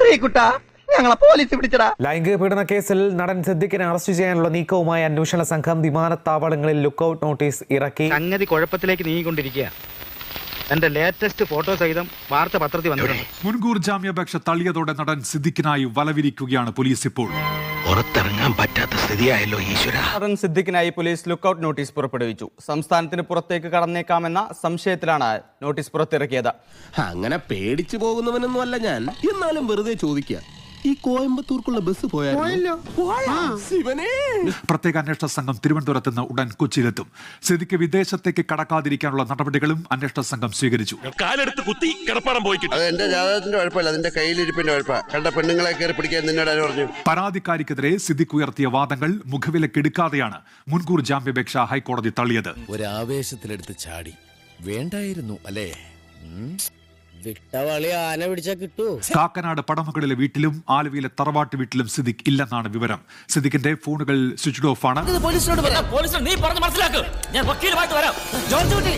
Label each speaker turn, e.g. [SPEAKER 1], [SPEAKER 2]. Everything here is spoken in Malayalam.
[SPEAKER 1] ശ്രീകുട്ട ഞങ്ങളെ പോലീസ് പിടിച്ചടാ ലൈംഗിക പീഡന കേസിൽ നടൻ സിദ്ദിഖിനെ അറസ്റ്റ് ചെയ്യാനുള്ള നീക്കവുമായി അന്വേഷണ സംഘം വിമാനത്താവളങ്ങളിൽ ഔട്ട് നോട്ടീസ് ഇറക്കി സംഗതി കുഴപ്പത്തിലേക്ക് നീങ്ങിക്കൊണ്ടിരിക്കുക എന്റെ ലേറ്റസ്റ്റ് ഫോട്ടോ സഹിതം വാർത്ത പത്രത്തിൽ വന്നിട്ടുണ്ട്
[SPEAKER 2] മുൻകൂർ ജാമ്യാപേക്ഷ തള്ളിയതോടെ നടൻ സിദ്ദിഖിനായി വലവിരിക്കുകയാണ് പോലീസ് ഇപ്പോൾ പുറത്തിറങ്ങാൻ പറ്റാത്ത സ്ഥിതിയായല്ലോ ഈശ്വര
[SPEAKER 1] അതൻ സിദ്ദിഖിനായി പോലീസ് ഔട്ട് നോട്ടീസ് പുറപ്പെടുവിച്ചു സംസ്ഥാനത്തിന് പുറത്തേക്ക് കടന്നേക്കാമെന്ന സംശയത്തിലാണ് നോട്ടീസ് പുറത്തിറക്കിയത് അങ്ങനെ പേടിച്ചു പോകുന്നവനൊന്നും
[SPEAKER 2] അല്ല ഞാൻ എന്നാലും വെറുതെ ചോദിക്കുക ഈ കോയമ്പത്തൂർക്കുള്ള ബസ് പോയാലോ പ്രത്യേക അന്വേഷണ സംഘം തിരുവനന്തപുരത്ത് നിന്ന് ഉടൻ കൊച്ചിയിലെത്തും സ്ഥിതിക്ക് വിദേശത്തേക്ക് കടക്കാതിരിക്കാനുള്ള നടപടികളും അന്വേഷണ സംഘം സ്വീകരിച്ചു കാലെടുത്ത് കുത്തി കണ്ട പിടിക്കാൻ പറഞ്ഞു പരാതിക്കാരിക്കെതിരെ സിദ്ദിഖ് ഉയർത്തിയ വാദങ്ങൾ മുഖവിലക്കെടുക്കാതെയാണ് മുൻകൂർ ജാമ്യപേക്ഷ ഹൈക്കോടതി തള്ളിയത് ഒരു
[SPEAKER 1] ആവേശത്തിലെടുത്ത്
[SPEAKER 2] ചാടി വേണ്ടായിരുന്നു അല്ലേ കാക്കനാട് പടമകളിലെ വീട്ടിലും ആലുവയിലെ തറവാട്ട് വീട്ടിലും സിദ്ദിഖ് ഇല്ലെന്നാണ് വിവരം സിദ്ദിഖിന്റെ ഫോണുകൾ സ്വിച്ച് ഓഫ് ആണ് നീ മനസ്സിലാക്കും ഞാൻ വരാം